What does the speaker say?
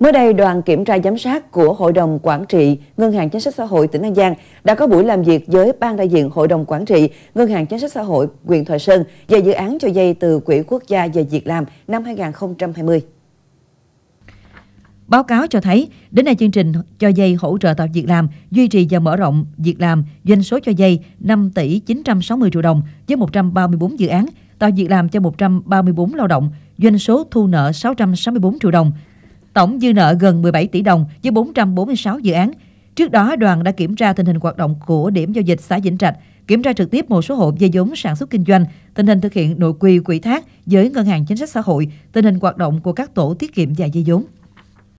Mới đây, đoàn kiểm tra giám sát của Hội đồng Quản trị Ngân hàng Chính sách Xã hội tỉnh An Giang đã có buổi làm việc với Ban đại diện Hội đồng Quản trị Ngân hàng Chính sách Xã hội huyện Thoại Sơn về dự án cho dây từ Quỹ Quốc gia về việc làm năm 2020. Báo cáo cho thấy, đến nay chương trình cho dây hỗ trợ tạo việc làm, duy trì và mở rộng việc làm, doanh số cho dây 5 tỷ 960 triệu đồng với 134 dự án, tạo việc làm cho 134 lao động, doanh số thu nợ 664 triệu đồng, tổng dư nợ gần 17 tỷ đồng với 446 dự án. Trước đó, đoàn đã kiểm tra tình hình hoạt động của điểm giao dịch xã Vĩnh Trạch, kiểm tra trực tiếp một số hộ dây giống sản xuất kinh doanh, tình hình thực hiện nội quy quỹ thác với ngân hàng chính sách xã hội, tình hình hoạt động của các tổ tiết kiệm và dây giống.